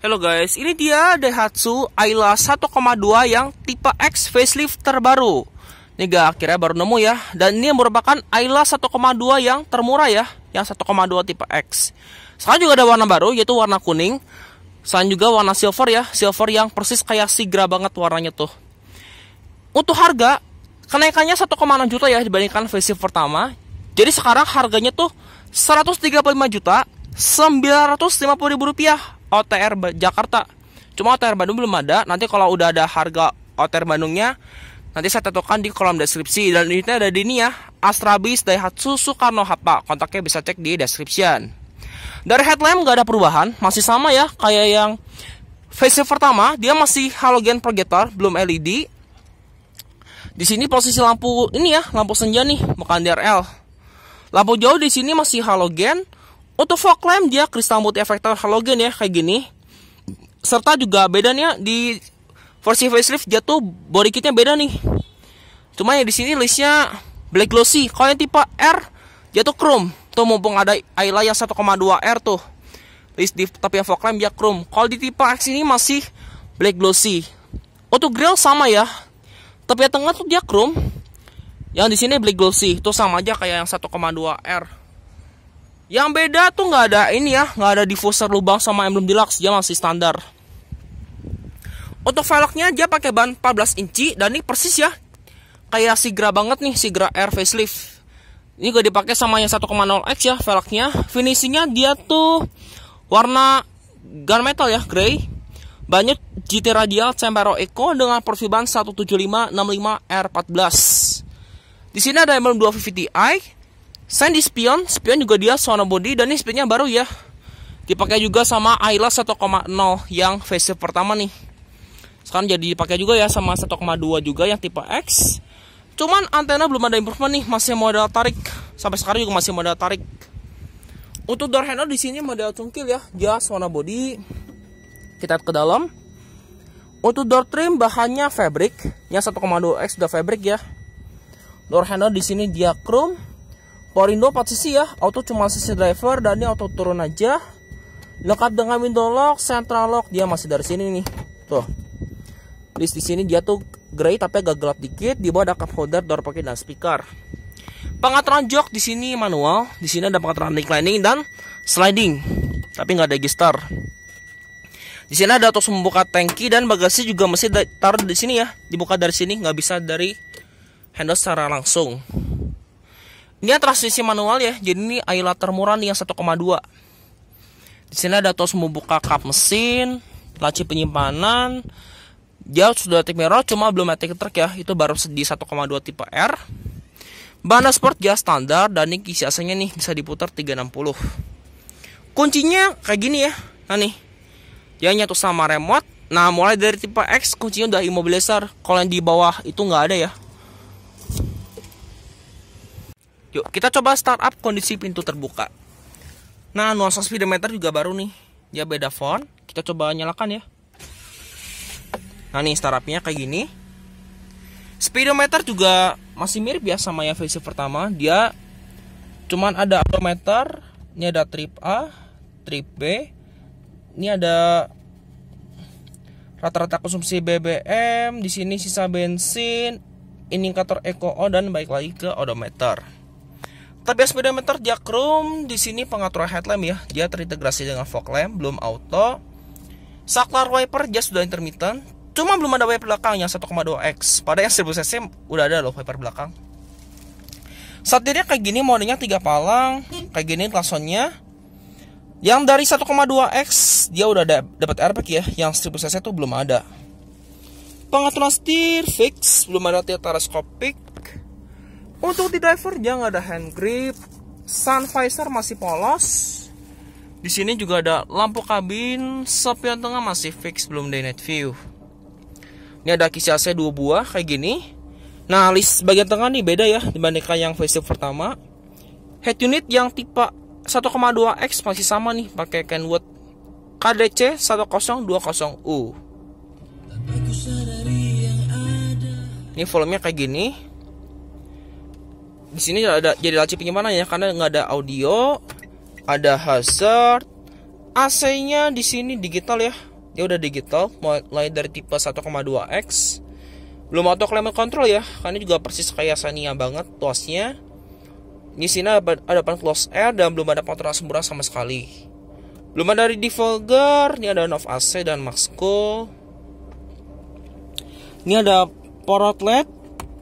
Halo guys, ini dia Daihatsu Ayla 1,2 yang tipe X facelift terbaru. Nih gak akhirnya baru nemu ya. Dan ini merupakan Ayla 1,2 yang termurah ya, yang 1,2 tipe X. Sekarang juga ada warna baru yaitu warna kuning. Selain juga warna silver ya, silver yang persis kayak Sigra banget warnanya tuh. Untuk harga, kenaikannya 1,6 juta ya dibandingkan facelift pertama. Jadi sekarang harganya tuh 135 juta 950 ribu rupiah OTR Jakarta. Cuma OTR Bandung belum ada. Nanti kalau udah ada harga OTR Bandungnya, nanti saya tentukan di kolom deskripsi. Dan ini ada di ini ya, Astrabis Daihatsu Soekarno Hatta. Kontaknya bisa cek di description. Dari headlamp nggak ada perubahan, masih sama ya kayak yang face pertama, dia masih halogen projector, belum LED. Di sini posisi lampu ini ya, lampu senja nih, bukan DRL. Lampu jauh di sini masih halogen, untuk fog lamp dia kristal multi efektor halogen ya kayak gini. Serta juga bedanya di versi facelift dia tuh body kitnya beda nih. Cuma ya di sini listnya black glossy. Kalau yang tipe R dia tuh chrome. Tuh mumpung ada Ayla yang 1,2 R tuh. List di tapi yang fog lamp dia chrome. Kalau di tipe X ini masih black glossy. Untuk grill sama ya. Tapi yang tengah tuh dia chrome. Yang di sini black glossy. tuh sama aja kayak yang 1,2 R. Yang beda tuh nggak ada ini ya, nggak ada diffuser lubang sama emblem deluxe, dia masih standar. Untuk velgnya dia pakai ban 14 inci dan ini persis ya. Kayak Sigra banget nih, Sigra Air facelift. Ini gak dipakai sama yang 1,0X ya velgnya. Finishingnya dia tuh warna gunmetal ya, grey. Banyak GT Radial Cembaro Eco dengan profil ban 175 65 R14. Di sini ada emblem 250 VVTi. Sandy spion, spion juga dia sono body dan ini spionnya baru ya. Dipakai juga sama Ayla 1,0 yang facelift pertama nih. Sekarang jadi dipakai juga ya sama 1,2 juga yang tipe X. Cuman antena belum ada improvement nih, masih modal tarik. Sampai sekarang juga masih modal tarik. Untuk door handle di sini model cungkil ya, dia warna body. Kita ke dalam. Untuk door trim bahannya fabric, yang 1,2x udah fabric ya. Door handle di sini dia chrome. Porindo 4 sisi ya, auto cuma sisi driver dan ini auto turun aja. Lengkap dengan window lock, central lock, dia masih dari sini nih. Tuh. List di sini dia tuh grey tapi agak gelap dikit, di bawah ada cup holder, door pocket dan speaker. Pengaturan jok di sini manual, di sini ada pengaturan reclining dan sliding. Tapi nggak ada gestar. Di sini ada auto membuka tangki dan bagasi juga mesti taruh di sini ya, dibuka dari sini, nggak bisa dari handle secara langsung. Ini transmisi manual ya, jadi ini Ayla termurah nih yang 1,2. Di sini ada tos membuka kap mesin, laci penyimpanan, dia sudah tipe merah cuma belum matic truck ya, itu baru di 1,2 tipe R. Bahan sport dia standar dan ini kisi ac nih bisa diputar 360. Kuncinya kayak gini ya. Nah nih. Dia nyatu sama remote. Nah, mulai dari tipe X kuncinya udah immobilizer. Kalau yang di bawah itu nggak ada ya. Yuk, kita coba startup kondisi pintu terbuka. Nah, nuansa speedometer juga baru nih. Ya beda font. Kita coba nyalakan ya. Nah, nih startupnya kayak gini. Speedometer juga masih mirip ya sama yang versi pertama. Dia cuman ada odometer, ini ada trip A, trip B. Ini ada rata-rata konsumsi BBM, di sini sisa bensin, indikator eco dan baik lagi ke odometer. Tapi speedometer chrome di sini pengaturan headlamp ya, dia terintegrasi dengan fog lamp, belum auto. Saklar wiper dia sudah intermittent, cuma belum ada wiper belakang yang 1,2x. Pada yang 1000 cc udah ada loh wiper belakang. Saat dia kayak gini modelnya 3 palang, kayak gini klaksonnya. Yang dari 1,2x dia udah ada dapat airbag ya, yang 1000 cc tuh belum ada. Pengaturan setir fix, belum ada teleskopik untuk di driver jangan ada hand grip, sun visor masih polos. Di sini juga ada lampu kabin, spion tengah masih fix belum day night view. Ini ada kisi AC dua buah kayak gini. Nah, list bagian tengah nih beda ya dibandingkan yang facelift pertama. Head unit yang tipe 1,2X masih sama nih pakai Kenwood KDC 1020U. Ini volumenya kayak gini di sini ada jadi laci penyimpanan ya karena nggak ada audio, ada hazard, AC-nya di sini digital ya. Dia udah digital, mulai dari tipe 1,2x. Belum auto climate control ya, karena juga persis kayak Sania banget tuasnya Di sini ada, ada pan close air dan belum ada pengaturan semburan sama sekali. Belum ada defogger, ini ada off AC dan max cool. Ini ada outlet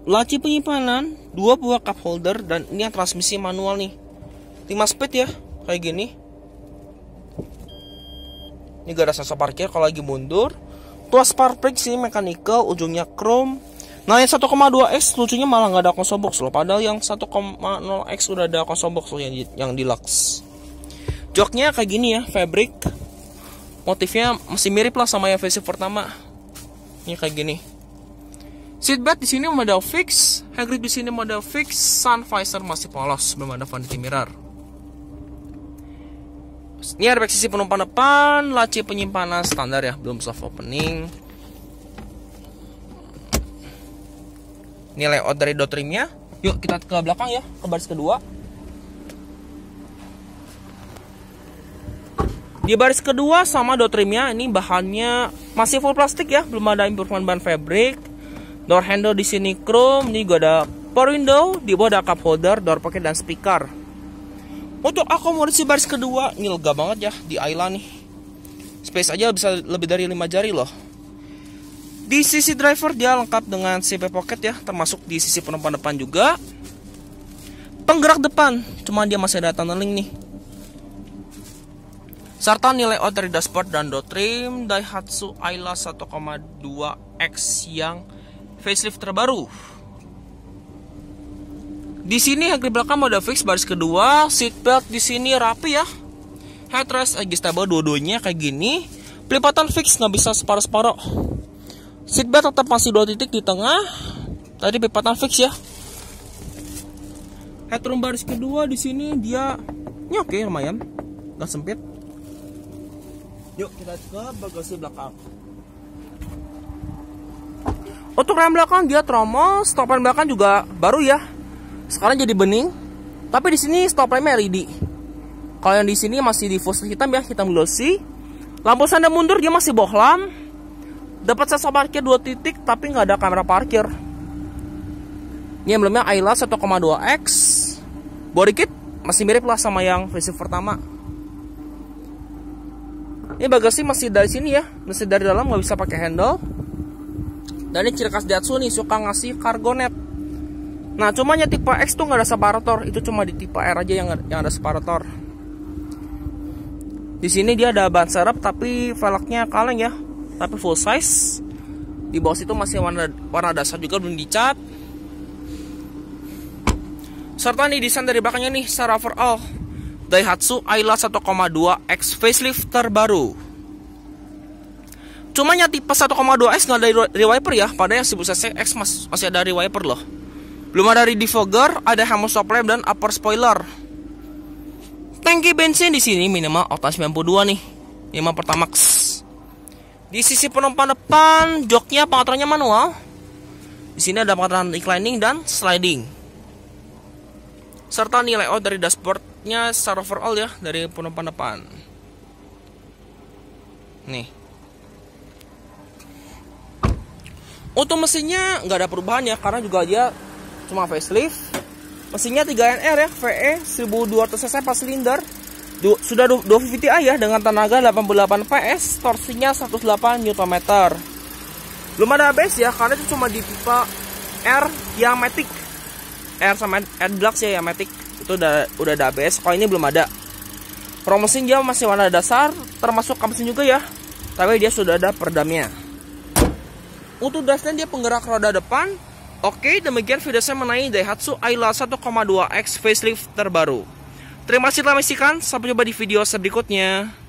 laci penyimpanan, dua buah cup holder dan ini yang transmisi manual nih 5 speed ya kayak gini ini gak ada sensor parkir kalau lagi mundur tuas spark brake sini mechanical ujungnya chrome nah yang 1,2x lucunya malah nggak ada konsol box loh padahal yang 1,0x udah ada konsol box loh yang, yang deluxe joknya kayak gini ya fabric motifnya masih mirip lah sama yang versi pertama ini kayak gini Seatbelt di sini model fix, headrest di sini model fix, sun visor masih polos, belum ada vanity mirror. Ini airbag sisi penumpang depan, laci penyimpanan standar ya, belum soft opening. Nilai layout dari door trimnya. Yuk kita ke belakang ya, ke baris kedua. Di baris kedua sama door trimnya ini bahannya masih full plastik ya, belum ada improvement ban fabric. Door handle di sini chrome, ini gua ada power window, di bawah ada cup holder, door pocket dan speaker. Untuk akomodasi baris kedua, ini lega banget ya di Ayla nih. Space aja bisa lebih dari 5 jari loh. Di sisi driver dia lengkap dengan CP pocket ya, termasuk di sisi penumpang depan juga. Penggerak depan, cuma dia masih ada tunneling nih. Serta nilai Ottery dashboard dan door trim Daihatsu Ayla 1,2X yang facelift terbaru. Di sini headlight belakang mode fix baris kedua, seat belt di sini rapi ya. Headrest adjustable dua-duanya kayak gini. Pelipatan fix nggak bisa separuh-separuh. Seat belt tetap masih dua titik di tengah. Tadi pelipatan fix ya. Headroom baris kedua di sini dia ini oke okay, lumayan, nggak sempit. Yuk kita ke bagasi belakang. Untuk rem belakang dia tromol, stop rem belakang juga baru ya. Sekarang jadi bening. Tapi di sini stop remnya LED. Kalau yang di sini masih difusor hitam ya, hitam glossy. Lampu sana mundur dia masih bohlam. Dapat sensor parkir 2 titik tapi nggak ada kamera parkir. Ini emblemnya Ayla 1,2X. Body kit masih mirip lah sama yang versi pertama. Ini bagasi masih dari sini ya, masih dari dalam nggak bisa pakai handle dan ini ciri khas Datsun nih suka ngasih kargo net. nah cuma ya tipe X tuh nggak ada separator itu cuma di tipe R aja yang yang ada separator di sini dia ada ban serep tapi velgnya kaleng ya tapi full size di bawah situ masih warna warna dasar juga belum dicat serta nih desain dari belakangnya nih secara overall Daihatsu Ayla 1,2 X facelift terbaru Cuma yang tipe 1,2 S nggak ada rewiper ya, padahal yang 1000 X mas, masih ada rewiper loh. Belum ada defogger, ada hammer stop lamp dan upper spoiler. Tangki bensin di sini minimal otak 92 nih. Minimal Pertamax. Di sisi penumpang depan, joknya pengaturannya manual. Di sini ada pengaturan reclining dan sliding. Serta nilai out dari dashboardnya secara overall ya dari penumpang depan. Nih. Untuk mesinnya nggak ada perubahan ya karena juga dia cuma facelift. Mesinnya 3NR ya, VE 1200 cc 4 silinder. sudah 250i ya dengan tenaga 88 PS, torsinya 108 Nm. Belum ada ABS ya karena itu cuma di tipe R yang matic. R sama R Black ya yang matic. Itu udah udah ada ABS, kalau ini belum ada. promosi dia masih warna dasar, termasuk mesin juga ya. Tapi dia sudah ada perdamnya. Untuk dashdan dia penggerak roda depan. Oke, demikian video saya mengenai Daihatsu Ayla 1,2X facelift terbaru. Terima kasih telah menyaksikan, sampai jumpa di video berikutnya.